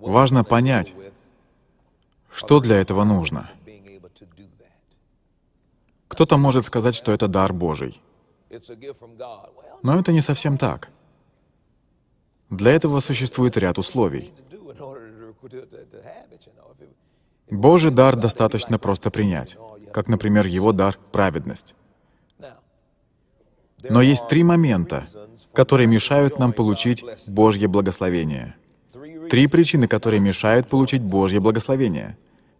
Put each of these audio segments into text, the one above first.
Важно понять, что для этого нужно. Кто-то может сказать, что это дар Божий. Но это не совсем так. Для этого существует ряд условий. Божий дар достаточно просто принять, oh, как, например, его дар — праведность. Но есть три момента, которые мешают нам получить Божье благословение — Три причины, которые мешают получить Божье благословение.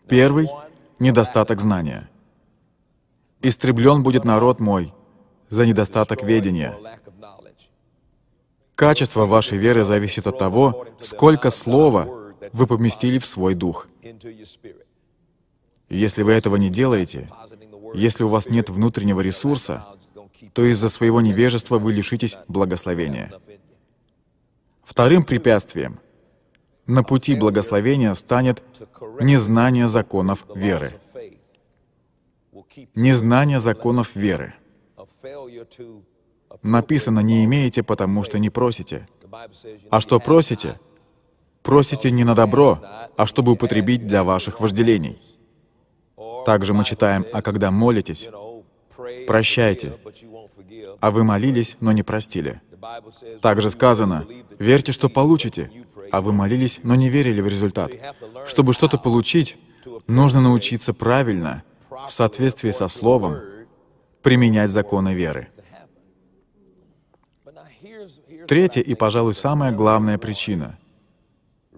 Первый — недостаток знания. «Истреблен будет народ мой за недостаток ведения». Качество вашей веры зависит от того, сколько слова вы поместили в свой дух. Если вы этого не делаете, если у вас нет внутреннего ресурса, то из-за своего невежества вы лишитесь благословения. Вторым препятствием на пути благословения станет незнание законов веры. Незнание законов веры. Написано, не имеете, потому что не просите. А что просите? Просите не на добро, а чтобы употребить для ваших вожделений. Также мы читаем, а когда молитесь, прощайте, а вы молились, но не простили. Также сказано, верьте, что получите, а вы молились, но не верили в результат. Чтобы что-то получить, нужно научиться правильно, в соответствии со Словом, применять законы веры. Третья и, пожалуй, самая главная причина,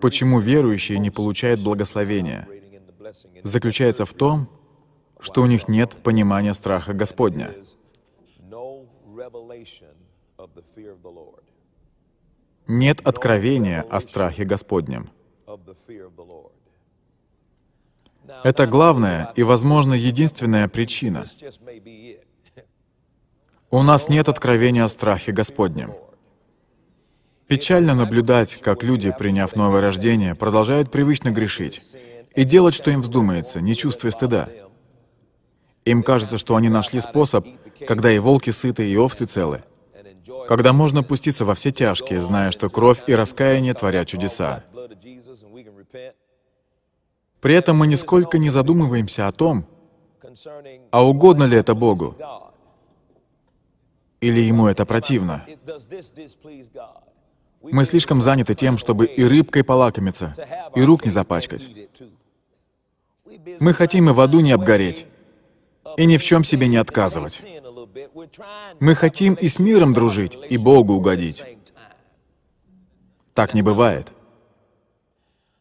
почему верующие не получают благословения, заключается в том, что у них нет понимания страха Господня нет откровения о страхе Господнем. Это главная и, возможно, единственная причина. У нас нет откровения о страхе Господнем. Печально наблюдать, как люди, приняв новое рождение, продолжают привычно грешить и делать, что им вздумается, не чувствуя стыда. Им кажется, что они нашли способ, когда и волки сыты, и овцы целы — когда можно пуститься во все тяжкие, зная, что кровь и раскаяние творят чудеса. При этом мы нисколько не задумываемся о том, а угодно ли это Богу, или Ему это противно. Мы слишком заняты тем, чтобы и рыбкой полакомиться, и рук не запачкать. Мы хотим и в аду не обгореть, и ни в чем себе не отказывать. Мы хотим и с миром дружить, и Богу угодить. Так не бывает.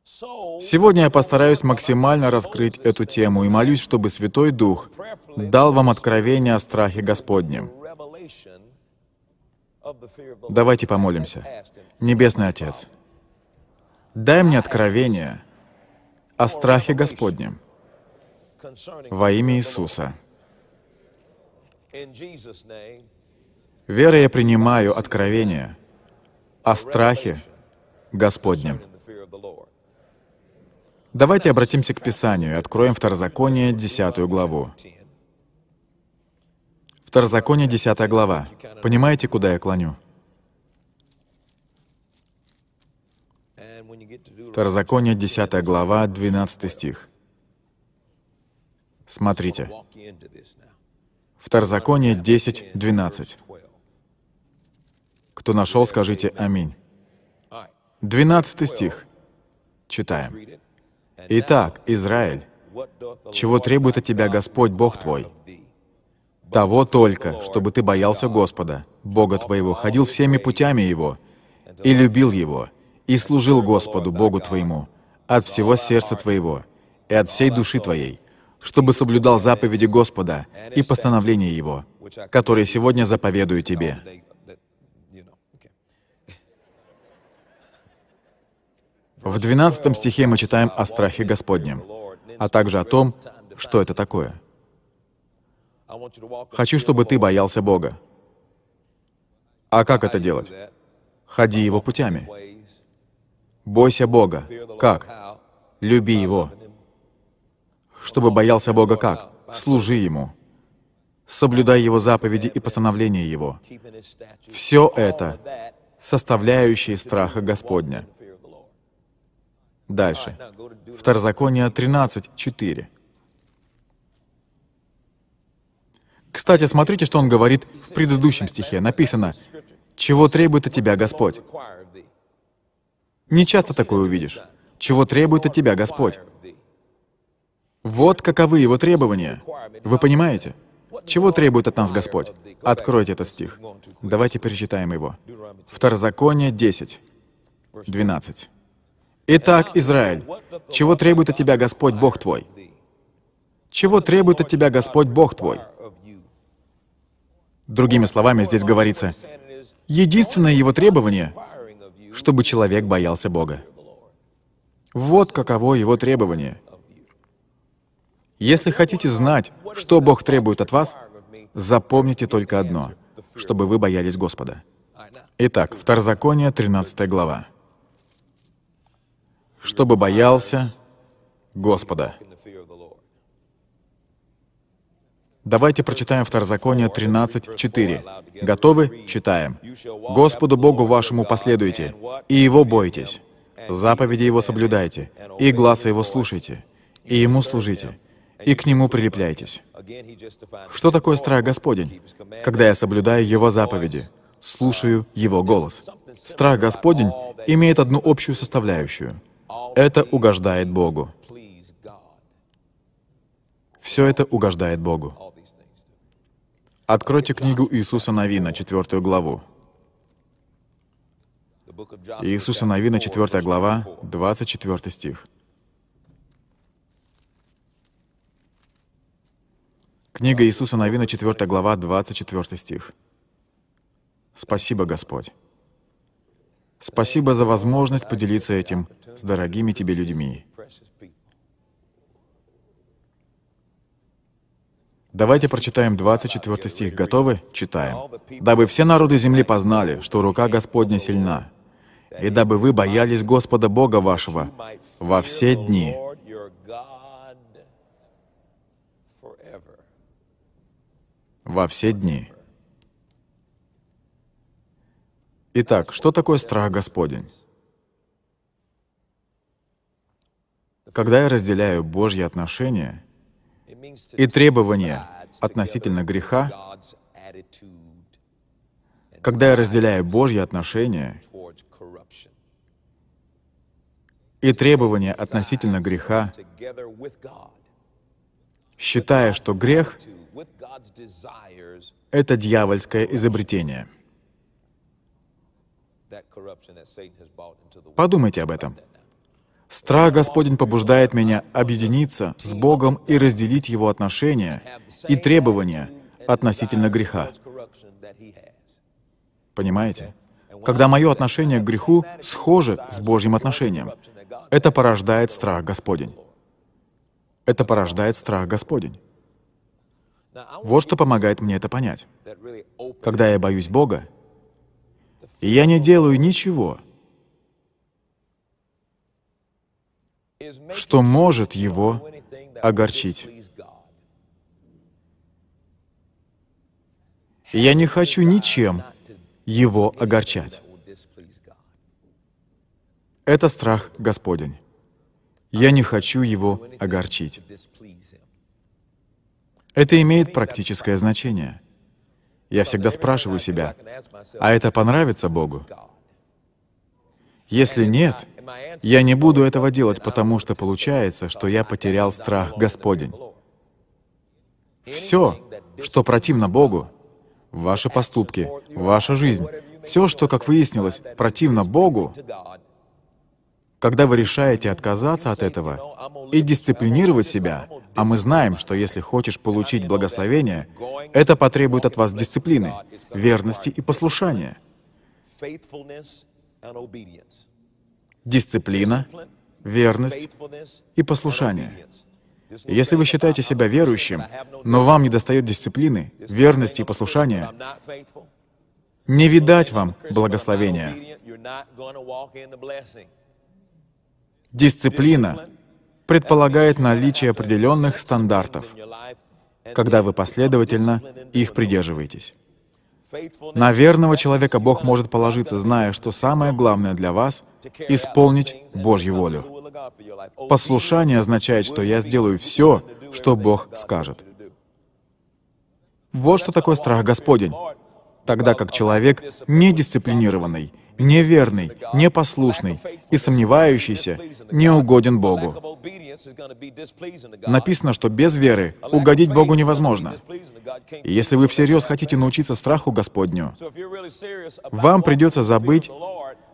Сегодня я постараюсь максимально раскрыть эту тему и молюсь, чтобы Святой Дух дал вам откровение о страхе Господнем. Давайте помолимся. Небесный Отец, дай мне откровение о страхе Господнем во имя Иисуса. Верой я принимаю откровение о страхе Господнем. Давайте обратимся к Писанию и откроем Второзаконие, 10 главу. Второзаконие, 10 глава. Понимаете, куда я клоню? Второзаконие, 10 глава, 12 стих. Смотрите. Второзаконие 10, 12. Кто нашел, скажите «Аминь». 12 стих. Читаем. «Итак, Израиль, чего требует от тебя Господь Бог твой? Того только, чтобы ты боялся Господа, Бога твоего, ходил всеми путями Его, и любил Его, и служил Господу, Богу твоему, от всего сердца твоего и от всей души твоей, чтобы соблюдал заповеди Господа и постановления Его, которые сегодня заповедую тебе. В 12 стихе мы читаем о страхе Господнем, а также о том, что это такое. «Хочу, чтобы ты боялся Бога». А как это делать? Ходи Его путями. Бойся Бога. Как? Люби Его чтобы боялся Бога как? Служи Ему, соблюдай Его заповеди и постановления Его. Все это — составляющие страха Господня. Дальше. Второзаконие 13.4. Кстати, смотрите, что он говорит в предыдущем стихе. Написано, «Чего требует от тебя Господь?» Не часто такое увидишь. «Чего требует от тебя Господь?» Вот каковы его требования. Вы понимаете? Чего требует от нас Господь? Откройте этот стих. Давайте перечитаем его. Второзаконие 10, 12. «Итак, Израиль, чего требует от тебя Господь Бог твой? Чего требует от тебя Господь Бог твой?» Другими словами, здесь говорится, единственное его требование, чтобы человек боялся Бога. Вот каково его требование — если хотите знать, что Бог требует от вас, запомните только одно, чтобы вы боялись Господа. Итак, Второзаконие, 13 глава. «Чтобы боялся Господа». Давайте прочитаем Второзаконие 13.4. Готовы? Читаем. «Господу Богу вашему последуйте, и Его бойтесь, заповеди Его соблюдайте, и глаза Его слушайте, и Ему служите, и к нему прилепляйтесь. Что такое страх Господень? Когда я соблюдаю Его заповеди, слушаю Его голос. Страх Господень имеет одну общую составляющую. Это угождает Богу. Все это угождает Богу. Откройте книгу Иисуса Новина, четвертую главу. Иисуса Новина, 4 глава, 24 стих. Книга Иисуса Новина, 4 глава, 24 стих. Спасибо, Господь. Спасибо за возможность поделиться этим с дорогими Тебе людьми. Давайте прочитаем 24 стих. Готовы? Читаем. «Дабы все народы земли познали, что рука Господня сильна, и дабы вы боялись Господа Бога вашего во все дни, во все дни. Итак, что такое страх Господень? Когда я разделяю Божьи отношения и требования относительно греха, когда я разделяю Божьи отношения и требования относительно греха, считая, что грех это дьявольское изобретение. Подумайте об этом. Страх Господень побуждает меня объединиться с Богом и разделить Его отношения и требования относительно греха. Понимаете? Когда мое отношение к греху схоже с Божьим отношением, это порождает страх Господень. Это порождает страх Господень. Вот что помогает мне это понять. Когда я боюсь Бога, я не делаю ничего, что может его огорчить. Я не хочу ничем его огорчать. Это страх Господень. Я не хочу его огорчить. Это имеет практическое значение. Я всегда спрашиваю себя, а это понравится Богу? Если нет, я не буду этого делать, потому что получается, что я потерял страх Господень. Все, что противно Богу, ваши поступки, ваша жизнь, все, что, как выяснилось, противно Богу, когда вы решаете отказаться от этого и дисциплинировать себя, а мы знаем, что если хочешь получить благословение, это потребует от вас дисциплины, верности и послушания. Дисциплина, верность и послушание. Если вы считаете себя верующим, но вам не достает дисциплины, верности и послушания, не видать вам благословения. Дисциплина, предполагает наличие определенных стандартов, когда вы последовательно их придерживаетесь. На верного человека Бог может положиться, зная, что самое главное для вас — исполнить Божью волю. Послушание означает, что я сделаю все, что Бог скажет. Вот что такое страх Господень, тогда как человек недисциплинированный — неверный, непослушный и сомневающийся не угоден Богу. Написано, что без веры угодить Богу невозможно. И если вы всерьез хотите научиться страху Господню, вам придется забыть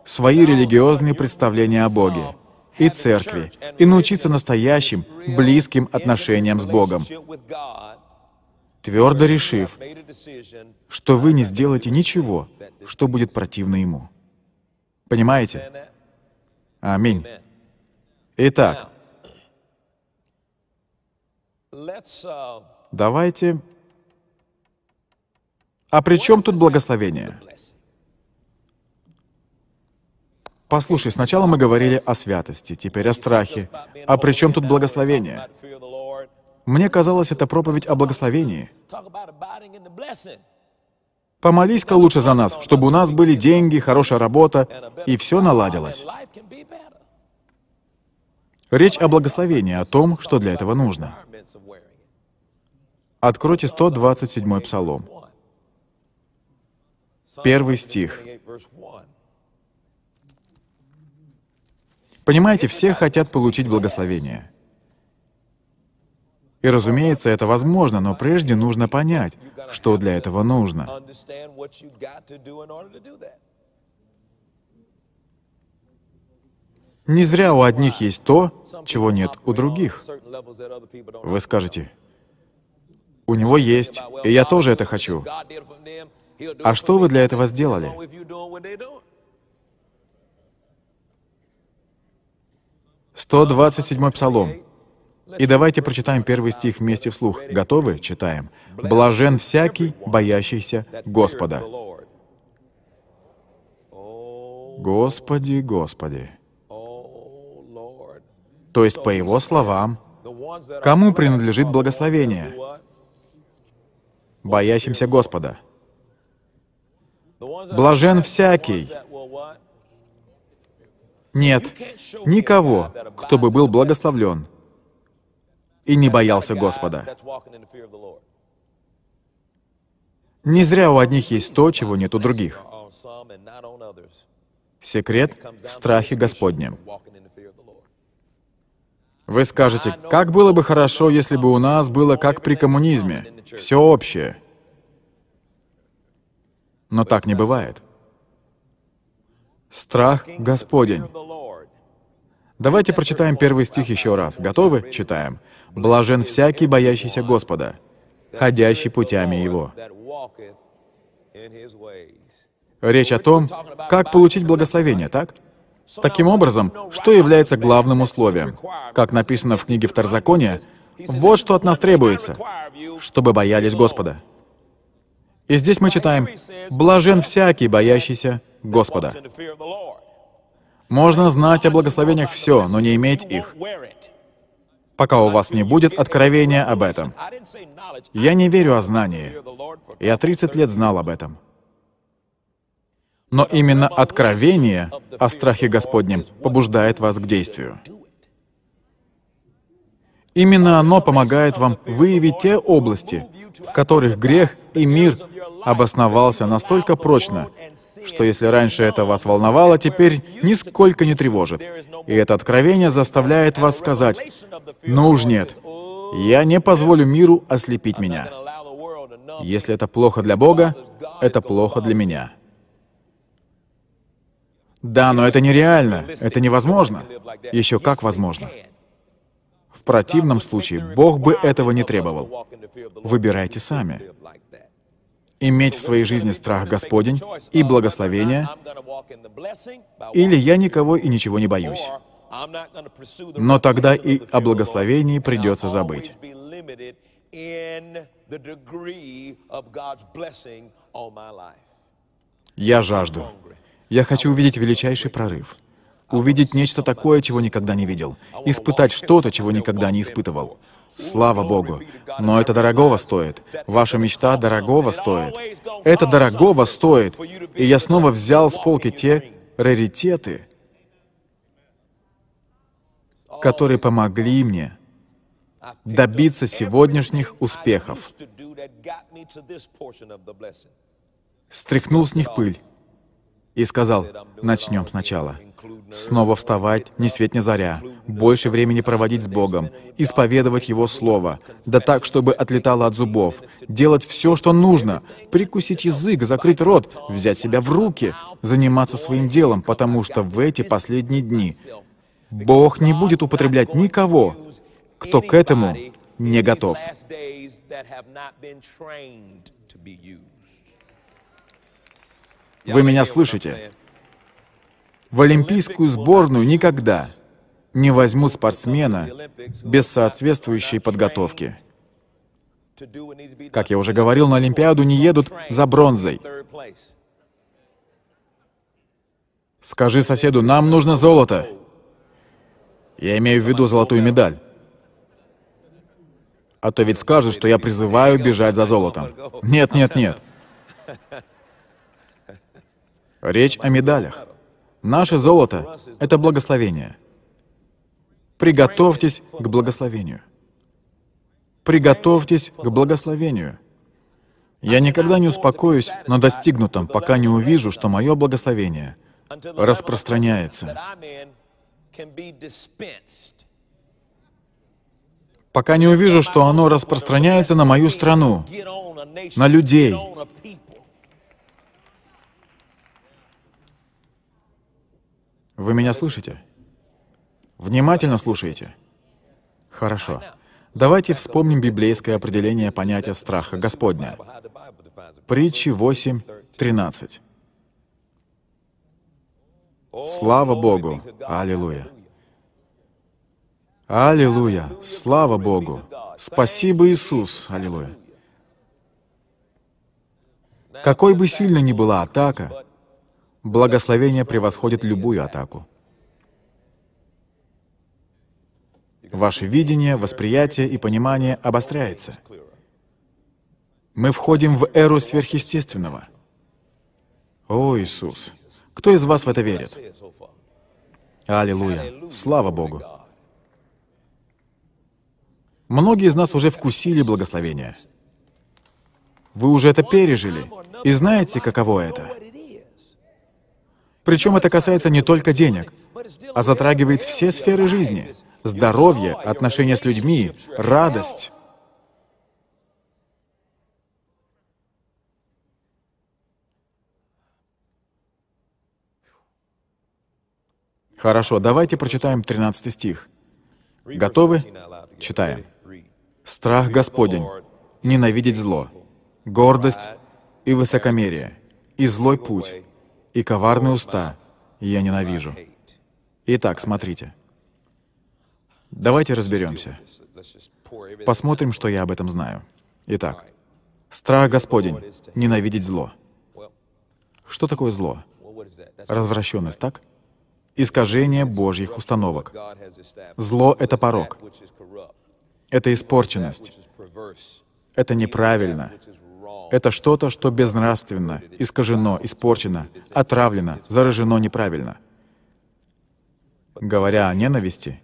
свои религиозные представления о Боге и церкви и научиться настоящим, близким отношениям с Богом, твердо решив, что вы не сделаете ничего, что будет противно Ему. Понимаете? Аминь. Итак, давайте... А при чем тут благословение? Послушай, сначала мы говорили о святости, теперь о страхе. А при чем тут благословение? Мне казалось, это проповедь о благословении. Помолись-ка лучше за нас, чтобы у нас были деньги, хорошая работа, и все наладилось. Речь о благословении, о том, что для этого нужно. Откройте 127-й псалом. Первый стих. Понимаете, все хотят получить благословение. И, разумеется, это возможно, но прежде нужно понять, что для этого нужно. Не зря у одних есть то, чего нет у других. Вы скажете, у него есть, и я тоже это хочу. А что вы для этого сделали? Сто двадцать седьмой псалом. И давайте прочитаем первый стих вместе вслух. Готовы? Читаем. «Блажен всякий, боящийся Господа». Господи, Господи. То есть, по его словам, кому принадлежит благословение? Боящимся Господа. Блажен всякий. Нет, никого, кто бы был благословлен, и не боялся Господа. Не зря у одних есть то, чего нет у других. Секрет в страхе Господнем. Вы скажете, как было бы хорошо, если бы у нас было как при коммунизме, все общее. Но так не бывает. Страх Господень. Давайте прочитаем первый стих еще раз. Готовы? Читаем. «Блажен всякий, боящийся Господа, ходящий путями Его». Речь о том, как получить благословение, так? Таким образом, что является главным условием? Как написано в книге Второзакония, вот что от нас требуется, чтобы боялись Господа. И здесь мы читаем, «Блажен всякий, боящийся Господа». Можно знать о благословениях все, но не иметь их, пока у вас не будет откровения об этом. Я не верю о знании. Я 30 лет знал об этом. Но именно откровение о страхе Господнем побуждает вас к действию. Именно оно помогает вам выявить те области, в которых грех и мир обосновался настолько прочно, что если раньше это вас волновало, теперь нисколько не тревожит. И это откровение заставляет вас сказать, «Ну уж нет, я не позволю миру ослепить меня. Если это плохо для Бога, это плохо для меня». Да, но это нереально, это невозможно. Еще как возможно. В противном случае Бог бы этого не требовал. Выбирайте сами иметь в своей жизни страх Господень и благословение, или я никого и ничего не боюсь. Но тогда и о благословении придется забыть. Я жажду. Я хочу увидеть величайший прорыв. Увидеть нечто такое, чего никогда не видел. Испытать что-то, чего никогда не испытывал. Слава Богу. Но это дорогого стоит. Ваша мечта дорогого стоит. Это дорогого стоит. И я снова взял с полки те раритеты, которые помогли мне добиться сегодняшних успехов. Стряхнул с них пыль и сказал, начнем сначала. Снова вставать, не свет ни заря, больше времени проводить с Богом, исповедовать Его Слово, да так, чтобы отлетало от зубов, делать все, что нужно, прикусить язык, закрыть рот, взять себя в руки, заниматься своим делом, потому что в эти последние дни Бог не будет употреблять никого, кто к этому не готов. Вы меня слышите? В олимпийскую сборную никогда не возьмут спортсмена без соответствующей подготовки. Как я уже говорил, на Олимпиаду не едут за бронзой. Скажи соседу, нам нужно золото. Я имею в виду золотую медаль. А то ведь скажут, что я призываю бежать за золотом. Нет, нет, нет. Речь о медалях. Наше золото — это благословение. Приготовьтесь к благословению. Приготовьтесь к благословению. Я никогда не успокоюсь на достигнутом, пока не увижу, что мое благословение распространяется. Пока не увижу, что оно распространяется на мою страну, на людей, Вы меня слышите? Внимательно слушаете? Хорошо. Давайте вспомним библейское определение понятия страха Господня. Притчи 8, 13. Слава Богу! Аллилуйя! Аллилуйя! Слава Богу! Спасибо, Иисус! Аллилуйя! Какой бы сильной ни была атака, Благословение превосходит любую атаку. Ваше видение, восприятие и понимание обостряется. Мы входим в эру сверхъестественного. О, Иисус! Кто из вас в это верит? Аллилуйя! Слава Богу! Многие из нас уже вкусили благословение. Вы уже это пережили и знаете, каково это — причем это касается не только денег, а затрагивает все сферы жизни — здоровье, отношения с людьми, радость. Хорошо, давайте прочитаем 13 стих. Готовы? Читаем. «Страх Господень, ненавидеть зло, гордость и высокомерие, и злой путь, и коварные уста я ненавижу. Итак, смотрите. Давайте разберемся. Посмотрим, что я об этом знаю. Итак, страх Господень, ненавидеть зло. Что такое зло? Развращенность, так? Искажение Божьих установок. Зло — это порог. Это испорченность. Это неправильно. Это что-то, что безнравственно, искажено, испорчено, отравлено, заражено неправильно. Говоря о ненависти,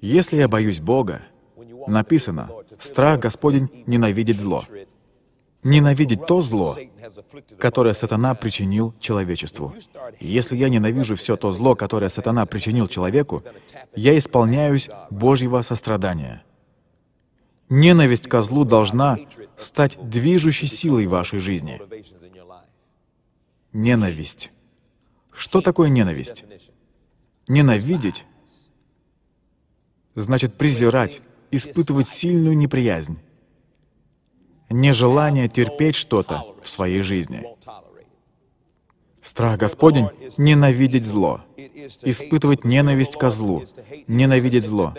если я боюсь Бога, написано, страх Господень ненавидит зло. Ненавидеть то зло, которое сатана причинил человечеству. Если я ненавижу все то зло, которое сатана причинил человеку, я исполняюсь Божьего сострадания. Ненависть ко злу должна стать движущей силой вашей жизни. Ненависть. Что такое ненависть? Ненавидеть значит презирать, испытывать сильную неприязнь, нежелание терпеть что-то в своей жизни. Страх Господень — ненавидеть зло, испытывать ненависть ко злу, ненавидеть зло.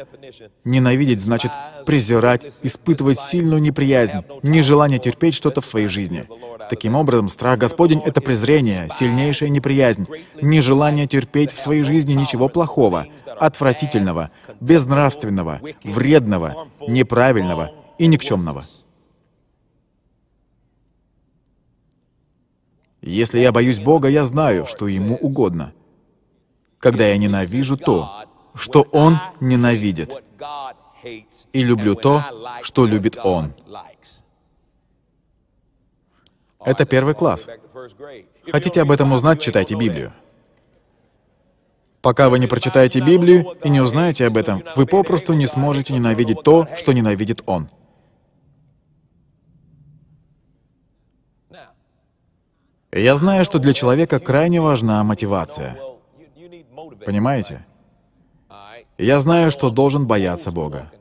Ненавидеть значит презирать, испытывать сильную неприязнь, нежелание терпеть что-то в своей жизни. Таким образом, страх Господень — это презрение, сильнейшая неприязнь, нежелание терпеть в своей жизни ничего плохого, отвратительного, безнравственного, вредного, неправильного и никчемного. Если я боюсь Бога, я знаю, что Ему угодно. Когда я ненавижу то, что Он ненавидит, и люблю то, что любит Он. Это первый класс. Хотите об этом узнать, читайте Библию. Пока вы не прочитаете Библию и не узнаете об этом, вы попросту не сможете ненавидеть то, что ненавидит Он. Я знаю, что для человека крайне важна мотивация. Понимаете? Я знаю, что должен бояться Бога.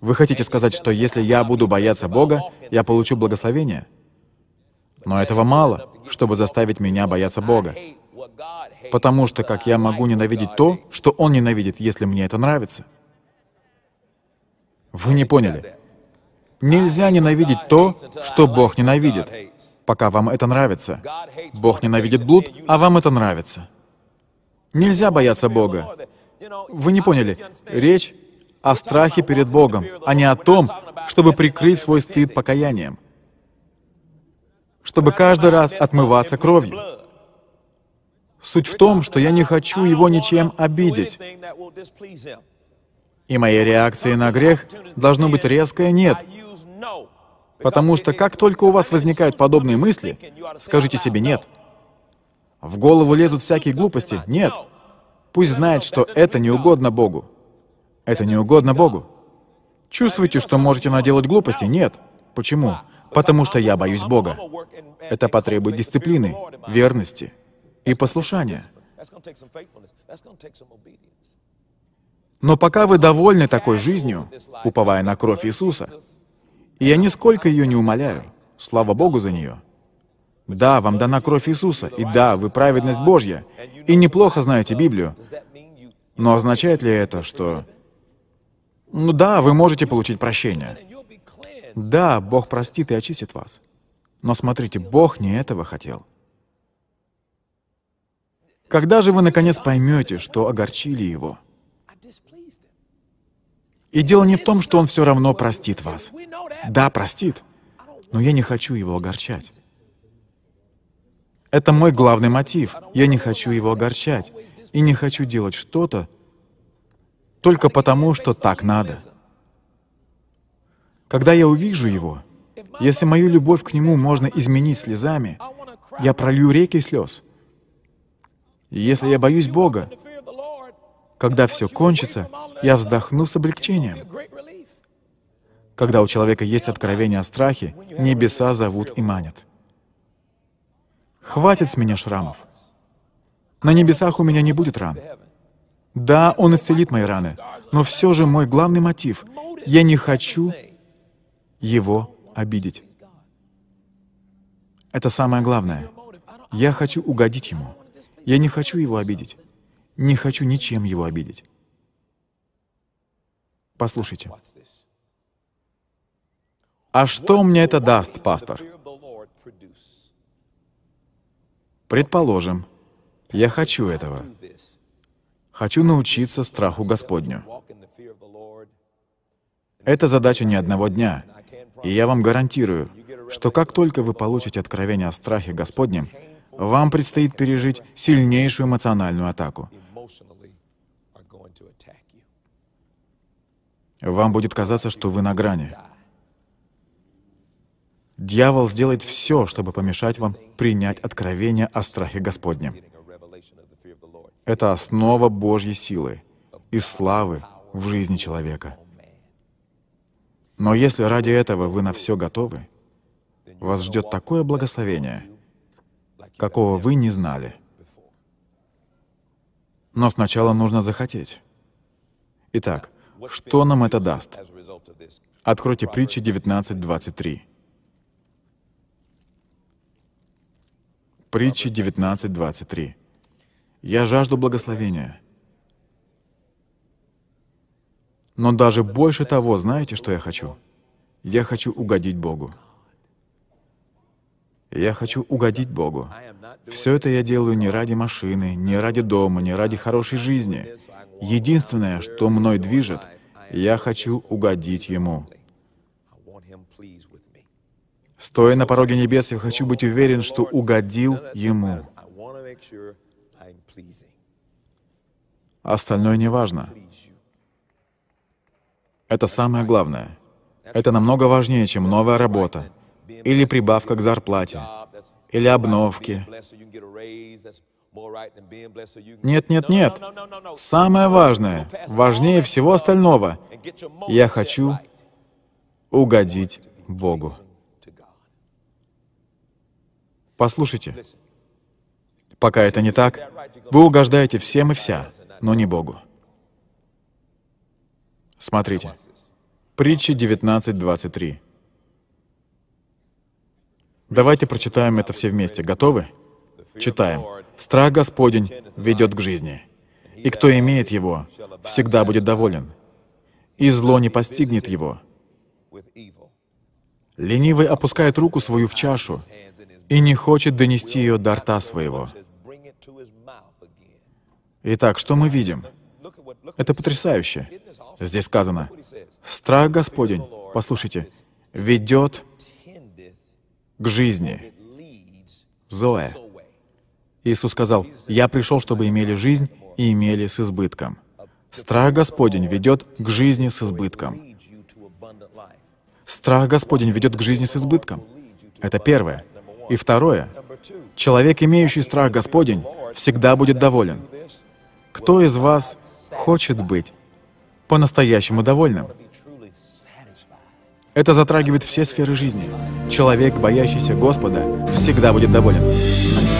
Вы хотите сказать, что если я буду бояться Бога, я получу благословение? Но этого мало, чтобы заставить меня бояться Бога. Потому что как я могу ненавидеть то, что Он ненавидит, если мне это нравится? Вы не поняли. Нельзя ненавидеть то, что Бог ненавидит пока вам это нравится. Бог ненавидит блуд, а вам это нравится. Нельзя бояться Бога. Вы не поняли. Речь о страхе перед Богом, а не о том, чтобы прикрыть свой стыд покаянием, чтобы каждый раз отмываться кровью. Суть в том, что я не хочу его ничем обидеть. И моей реакцией на грех должно быть резкое «нет». Потому что как только у вас возникают подобные мысли, скажите себе «нет». В голову лезут всякие глупости «нет». Пусть знает, что это не угодно Богу. Это не угодно Богу. Чувствуете, что можете наделать глупости? Нет. Почему? Потому что я боюсь Бога. Это потребует дисциплины, верности и послушания. Но пока вы довольны такой жизнью, уповая на кровь Иисуса, и я нисколько ее не умоляю. Слава Богу за нее. Да, вам дана кровь Иисуса, и да, вы праведность Божья, и неплохо знаете Библию. Но означает ли это, что... Ну да, вы можете получить прощение. Да, Бог простит и очистит вас. Но смотрите, Бог не этого хотел. Когда же вы наконец поймете, что огорчили Его? И дело не в том, что Он все равно простит вас. Да, простит, но я не хочу его огорчать. Это мой главный мотив. Я не хочу его огорчать и не хочу делать что-то только потому, что так надо. Когда я увижу его, если мою любовь к нему можно изменить слезами, я пролью реки слез. И если я боюсь Бога, когда все кончится, я вздохну с облегчением. Когда у человека есть откровение о страхе, небеса зовут и манят. Хватит с меня шрамов. На небесах у меня не будет ран. Да, Он исцелит мои раны, но все же мой главный мотив — я не хочу Его обидеть. Это самое главное. Я хочу угодить Ему. Я не хочу Его обидеть. Не хочу ничем Его обидеть. Послушайте. А что мне это даст, пастор? Предположим, я хочу этого. Хочу научиться страху Господню. Это задача не одного дня. И я вам гарантирую, что как только вы получите откровение о страхе Господнем, вам предстоит пережить сильнейшую эмоциональную атаку. Вам будет казаться, что вы на грани. Дьявол сделает все, чтобы помешать вам принять откровение о страхе Господнем. Это основа Божьей силы и славы в жизни человека. Но если ради этого вы на все готовы, вас ждет такое благословение, какого вы не знали. Но сначала нужно захотеть. Итак, что нам это даст? Откройте притчи 19.23. Притчи 19.23. «Я жажду благословения». Но даже больше того, знаете, что я хочу? Я хочу угодить Богу. Я хочу угодить Богу. Все это я делаю не ради машины, не ради дома, не ради хорошей жизни. Единственное, что мной движет, я хочу угодить Ему. Стоя на пороге небес, я хочу быть уверен, что угодил Ему. Остальное не важно. Это самое главное. Это намного важнее, чем новая работа, или прибавка к зарплате, или обновки. Нет, нет, нет. Самое важное, важнее всего остального. Я хочу угодить Богу. Послушайте, пока это не так, вы угождаете всем и вся, но не Богу. Смотрите. Притча 19.23. Давайте прочитаем это все вместе. Готовы? Читаем. «Страх Господень ведет к жизни, и кто имеет его, всегда будет доволен, и зло не постигнет его». Ленивый опускает руку свою в чашу, и не хочет донести ее до рта своего. Итак, что мы видим? Это потрясающе. Здесь сказано, «Страх Господень, послушайте, ведет к жизни». Зоэ. Иисус сказал, «Я пришел, чтобы имели жизнь и имели с избытком». Страх Господень ведет к жизни с избытком. Страх Господень ведет к жизни с избытком. Это первое. И второе, человек, имеющий страх Господень, всегда будет доволен. Кто из вас хочет быть по-настоящему довольным? Это затрагивает все сферы жизни. Человек, боящийся Господа, всегда будет доволен.